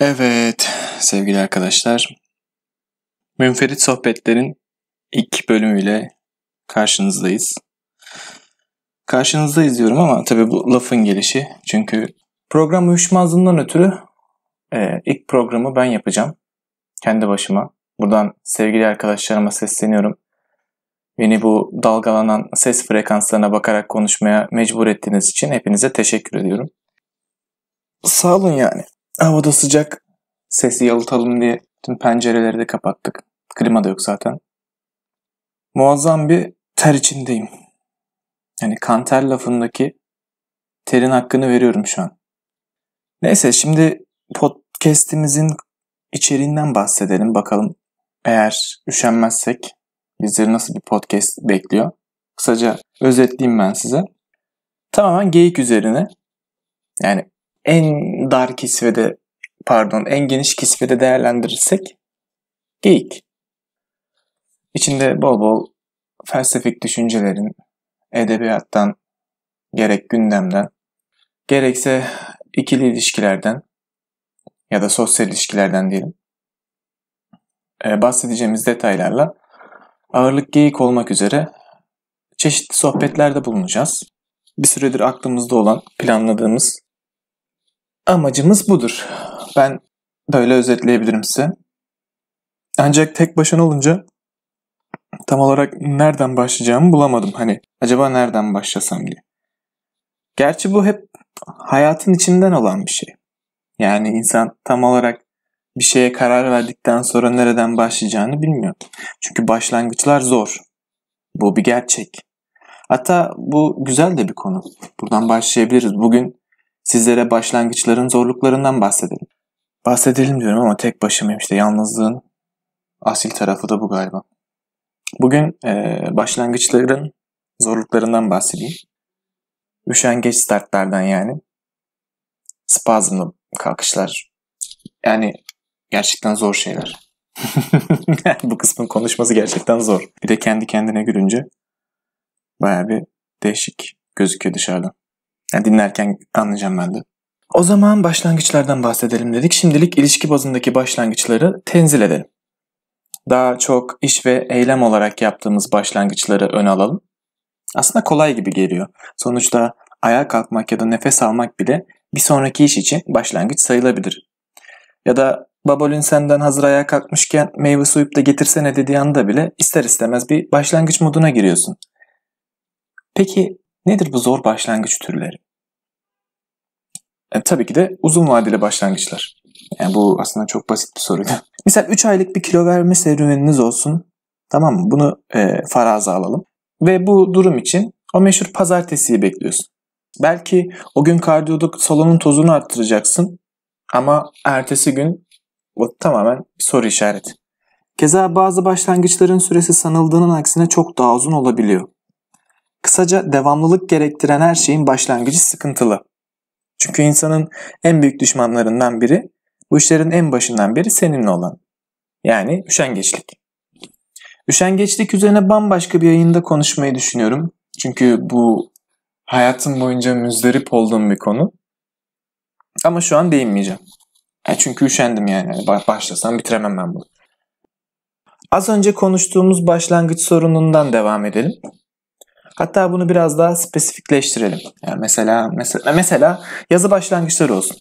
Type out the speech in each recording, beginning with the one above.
Evet sevgili arkadaşlar. Münferit sohbetlerin ilk bölümüyle karşınızdayız. Karşınızdayız diyorum ama tabii bu lafın gelişi. Çünkü program uyuşmazlığından ötürü e, ilk programı ben yapacağım. Kendi başıma. Buradan sevgili arkadaşlarıma sesleniyorum. Beni bu dalgalanan ses frekanslarına bakarak konuşmaya mecbur ettiğiniz için hepinize teşekkür ediyorum. Sağ olun yani. Havada sıcak. Sesi yalıtalım diye tüm pencereleri de kapattık. Klima da yok zaten. Muazzam bir ter içindeyim. Yani kanter lafındaki terin hakkını veriyorum şu an. Neyse şimdi podcast'imizin içeriğinden bahsedelim bakalım. Eğer üşenmezsek bizleri nasıl bir podcast bekliyor? Kısaca özetleyeyim ben size. Tamamen geyik üzerine. Yani en dar kisvede pardon en geniş kisvede değerlendirirsek geyik. İçinde bol bol felsefik düşüncelerin, edebiyattan, gerek gündemden, gerekse ikili ilişkilerden ya da sosyal ilişkilerden diyelim. E, bahsedeceğimiz detaylarla ağırlık geyik olmak üzere çeşitli sohbetlerde bulunacağız. Bir süredir aklımızda olan, planladığımız Amacımız budur. Ben böyle özetleyebilirim size. Ancak tek başına olunca tam olarak nereden başlayacağımı bulamadım. Hani acaba nereden başlasam diye. Gerçi bu hep hayatın içinden olan bir şey. Yani insan tam olarak bir şeye karar verdikten sonra nereden başlayacağını bilmiyor. Çünkü başlangıçlar zor. Bu bir gerçek. Hatta bu güzel de bir konu. Buradan başlayabiliriz. Bugün Sizlere başlangıçların zorluklarından bahsedelim. Bahsedelim diyorum ama tek başımayım işte yalnızlığın asil tarafı da bu galiba. Bugün e, başlangıçların zorluklarından bahsedeyim. Üşengeç startlardan yani. Spazmlı kalkışlar. Yani gerçekten zor şeyler. bu kısmın konuşması gerçekten zor. Bir de kendi kendine gülünce baya bir değişik gözüküyor dışarıdan. Yani dinlerken anlayacağım ben de. O zaman başlangıçlardan bahsedelim dedik. Şimdilik ilişki bazındaki başlangıçları tenzil edelim. Daha çok iş ve eylem olarak yaptığımız başlangıçları ön alalım. Aslında kolay gibi geliyor. Sonuçta ayağa kalkmak ya da nefes almak bile bir sonraki iş için başlangıç sayılabilir. Ya da babalün senden hazır ayağa kalkmışken meyve suyup da getirsene dediği anda bile ister istemez bir başlangıç moduna giriyorsun. Peki Nedir bu zor başlangıç türleri? E, tabii ki de uzun vadeli başlangıçlar. Yani bu aslında çok basit bir soruydu. Misal 3 aylık bir kilo verme serüveniniz olsun. Tamam mı? Bunu e, faraza alalım. Ve bu durum için o meşhur pazartesiyi bekliyorsun. Belki o gün kardiyoduk salonun tozunu arttıracaksın ama ertesi gün o tamamen soru işareti. Keza bazı başlangıçların süresi sanıldığının aksine çok daha uzun olabiliyor. Kısaca devamlılık gerektiren her şeyin başlangıcı sıkıntılı. Çünkü insanın en büyük düşmanlarından biri bu işlerin en başından beri seninle olan. Yani üşengeçlik. Üşengeçlik üzerine bambaşka bir yayında konuşmayı düşünüyorum. Çünkü bu hayatım boyunca müzdarip olduğum bir konu. Ama şu an değinmeyeceğim. Yani çünkü üşendim yani. Başlasam bitiremem ben bunu. Az önce konuştuğumuz başlangıç sorunundan devam edelim. Hatta bunu biraz daha spesifikleştirelim. Yani mesela mesela mesela yazı başlangıçları olsun.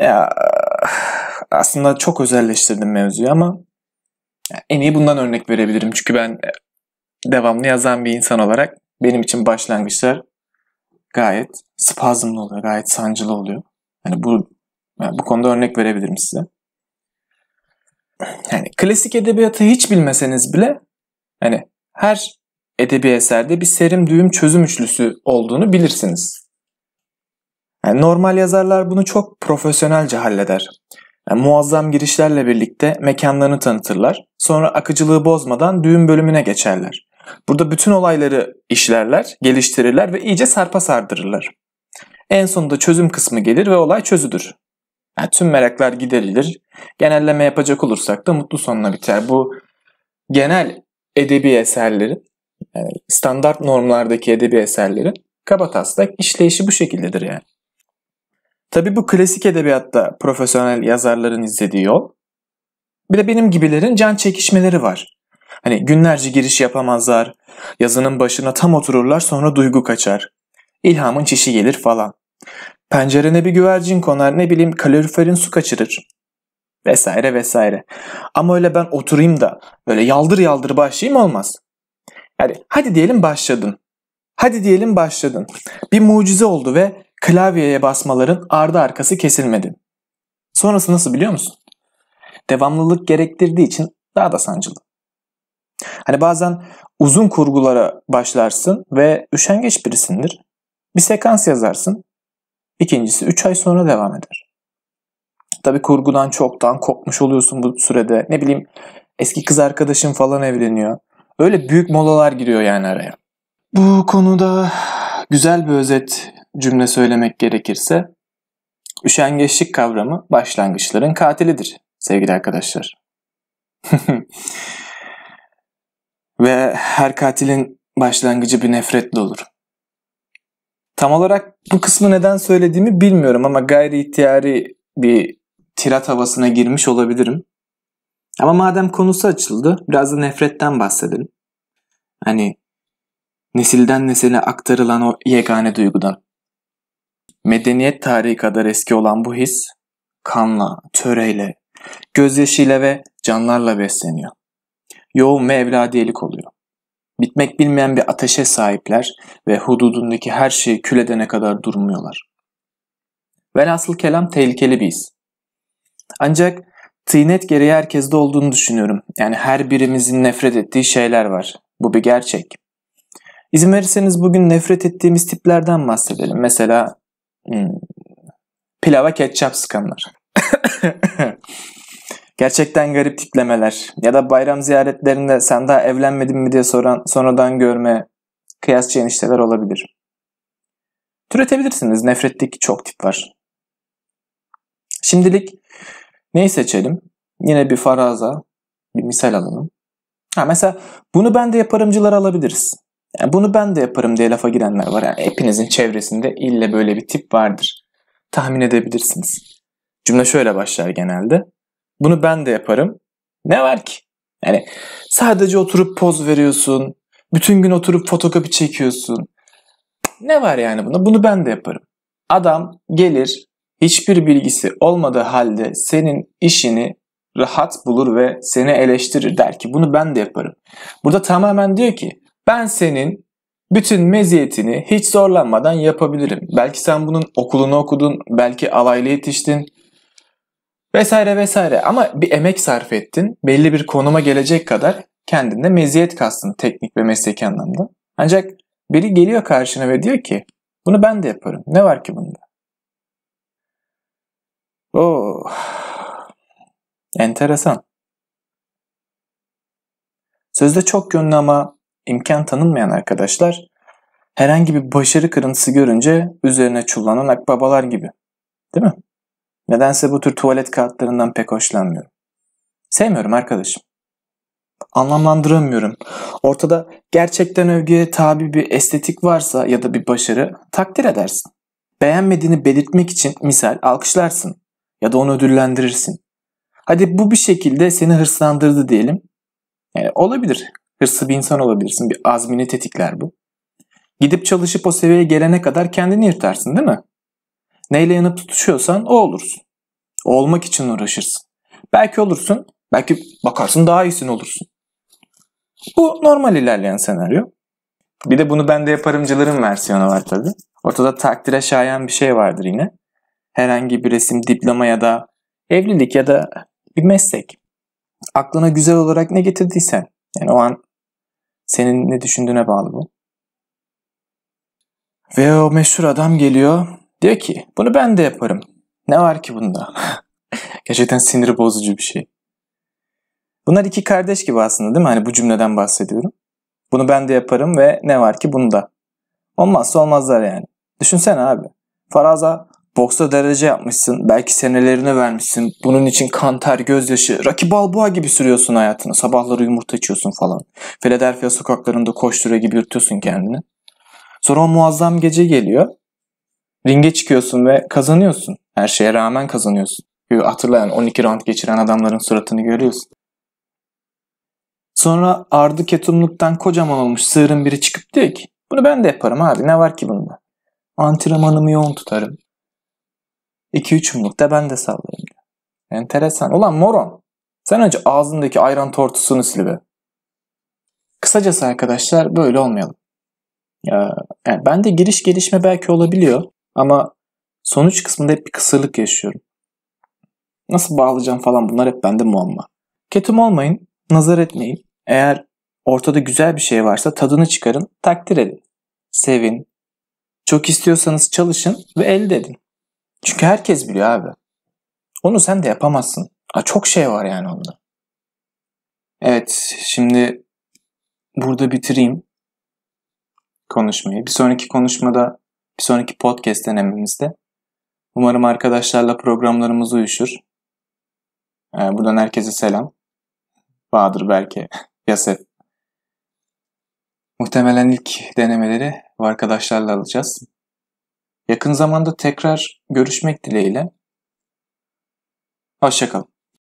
Ya aslında çok özelleştirdim mevzuyu ama en iyi bundan örnek verebilirim. Çünkü ben devamlı yazan bir insan olarak benim için başlangıçlar gayet spazmlı oluyor, gayet sancılı oluyor. Yani bu yani bu konuda örnek verebilirim size. Yani klasik edebiyatı hiç bilmeseniz bile hani her edebi eserde bir serim düğüm çözüm üçlüsü olduğunu bilirsiniz. Yani normal yazarlar bunu çok profesyonelce halleder. Yani muazzam girişlerle birlikte mekanlarını tanıtırlar. Sonra akıcılığı bozmadan düğüm bölümüne geçerler. Burada bütün olayları işlerler, geliştirirler ve iyice sarpa sardırırlar. En sonunda çözüm kısmı gelir ve olay çözülür. Yani tüm meraklar giderilir. Genelleme yapacak olursak da mutlu sonuna biter. Bu genel edebi eserlerin standart normlardaki edebi eserlerin kabataslak işleyişi bu şekildedir yani. Tabi bu klasik edebiyatta profesyonel yazarların izlediği yol. Bir de benim gibilerin can çekişmeleri var. Hani günlerce giriş yapamazlar, yazının başına tam otururlar sonra duygu kaçar. İlhamın çişi gelir falan. Pencerene bir güvercin konar ne bileyim kaloriferin su kaçırır. Vesaire vesaire. Ama öyle ben oturayım da böyle yaldır yaldır başlayayım olmaz. Yani hadi diyelim başladın. Hadi diyelim başladın. Bir mucize oldu ve klavyeye basmaların ardı arkası kesilmedi. Sonrası nasıl biliyor musun? Devamlılık gerektirdiği için daha da sancılı. Hani bazen uzun kurgulara başlarsın ve üşengeç birisindir. Bir sekans yazarsın. İkincisi 3 ay sonra devam eder. Tabi kurgudan çoktan kopmuş oluyorsun bu sürede. Ne bileyim eski kız arkadaşın falan evleniyor. Öyle büyük molalar giriyor yani araya. Bu konuda güzel bir özet cümle söylemek gerekirse üşengeçlik kavramı başlangıçların katilidir sevgili arkadaşlar. Ve her katilin başlangıcı bir nefretle olur. Tam olarak bu kısmı neden söylediğimi bilmiyorum ama gayri ihtiyari bir tirat havasına girmiş olabilirim. Ama madem konusu açıldı biraz da nefretten bahsedelim. Hani nesilden nesile aktarılan o yegane duygudan. Medeniyet tarihi kadar eski olan bu his kanla, töreyle, gözyaşıyla ve canlarla besleniyor. Yoğun ve evladiyelik oluyor. Bitmek bilmeyen bir ateşe sahipler ve hududundaki her şeyi kül edene kadar durmuyorlar. Velhasıl kelam tehlikeli bir his. Ancak Tıynet gereği herkeste olduğunu düşünüyorum. Yani her birimizin nefret ettiği şeyler var. Bu bir gerçek. İzin verirseniz bugün nefret ettiğimiz tiplerden bahsedelim. Mesela hmm, pilava ketçap sıkanlar. Gerçekten garip tiplemeler ya da bayram ziyaretlerinde sen daha evlenmedin mi diye soran sonradan görme kıyasçı enişteler olabilir. Türetebilirsiniz. Nefretteki çok tip var. Şimdilik Neyi seçelim? Yine bir faraza, bir misal alalım. Ha mesela bunu ben de yaparımcılar alabiliriz. Yani bunu ben de yaparım diye lafa girenler var. Yani hepinizin çevresinde ille böyle bir tip vardır. Tahmin edebilirsiniz. Cümle şöyle başlar genelde. Bunu ben de yaparım. Ne var ki? Yani sadece oturup poz veriyorsun. Bütün gün oturup fotokopi çekiyorsun. Ne var yani buna? Bunu ben de yaparım. Adam gelir hiçbir bilgisi olmadığı halde senin işini rahat bulur ve seni eleştirir der ki bunu ben de yaparım. Burada tamamen diyor ki ben senin bütün meziyetini hiç zorlanmadan yapabilirim. Belki sen bunun okulunu okudun, belki alaylı yetiştin vesaire vesaire ama bir emek sarf ettin. Belli bir konuma gelecek kadar kendinde meziyet kastın teknik ve mesleki anlamda. Ancak biri geliyor karşına ve diyor ki bunu ben de yaparım. Ne var ki bunda? Oh. Enteresan. Sözde çok gönlü ama imkan tanınmayan arkadaşlar herhangi bir başarı kırıntısı görünce üzerine çullanan akbabalar gibi. Değil mi? Nedense bu tür tuvalet kağıtlarından pek hoşlanmıyorum. Sevmiyorum arkadaşım. Anlamlandıramıyorum. Ortada gerçekten övgüye tabi bir estetik varsa ya da bir başarı takdir edersin. Beğenmediğini belirtmek için misal alkışlarsın ya da onu ödüllendirirsin. Hadi bu bir şekilde seni hırslandırdı diyelim. Yani olabilir. Hırslı bir insan olabilirsin. Bir azmini tetikler bu. Gidip çalışıp o seviyeye gelene kadar kendini yırtarsın değil mi? Neyle yanıp tutuşuyorsan o olursun. O olmak için uğraşırsın. Belki olursun, belki bakarsın daha iyisin olursun. Bu normal ilerleyen senaryo. Bir de bunu ben de yaparımcıların versiyonu var tabii. Ortada takdire şayan bir şey vardır yine herhangi bir resim, diploma ya da evlilik ya da bir meslek. Aklına güzel olarak ne getirdiysen, yani o an senin ne düşündüğüne bağlı bu. Ve o meşhur adam geliyor. Diyor ki bunu ben de yaparım. Ne var ki bunda? Gerçekten sinir bozucu bir şey. Bunlar iki kardeş gibi aslında değil mi? Hani bu cümleden bahsediyorum. Bunu ben de yaparım ve ne var ki bunda. Olmazsa olmazlar yani. Düşünsene abi. Faraza Boksta derece yapmışsın. Belki senelerini vermişsin. Bunun için kan, ter, gözyaşı, Rocky Balboa gibi sürüyorsun hayatını. Sabahları yumurta içiyorsun falan. Philadelphia sokaklarında koşturuyor gibi yürütüyorsun kendini. Sonra o muazzam gece geliyor. Ringe çıkıyorsun ve kazanıyorsun. Her şeye rağmen kazanıyorsun. Hatırlayan 12 round geçiren adamların suratını görüyorsun. Sonra Ardı Ketumluk'tan kocaman olmuş sığırın biri çıkıp diyor ki bunu ben de yaparım abi ne var ki bunda? Antrenmanımı yoğun tutarım. 2-3 minik de ben de sallayayım Enteresan. Ulan moron. Sen önce ağzındaki ayran tortusunu sil be. Kısacası arkadaşlar böyle olmayalım. Yani ben de giriş gelişme belki olabiliyor ama sonuç kısmında hep bir kısırlık yaşıyorum. Nasıl bağlayacağım falan bunlar hep bende muamma. Ketum olmayın, nazar etmeyin. Eğer ortada güzel bir şey varsa tadını çıkarın, takdir edin. Sevin. Çok istiyorsanız çalışın ve elde edin. Çünkü herkes biliyor abi. Onu sen de yapamazsın. Aa, çok şey var yani onda. Evet şimdi burada bitireyim konuşmayı. Bir sonraki konuşmada, bir sonraki podcast denememizde umarım arkadaşlarla programlarımız uyuşur. Ee, buradan herkese selam. Bahadır belki, Yasef. Muhtemelen ilk denemeleri bu arkadaşlarla alacağız. Yakın zamanda tekrar görüşmek dileğiyle. Hoşçakalın.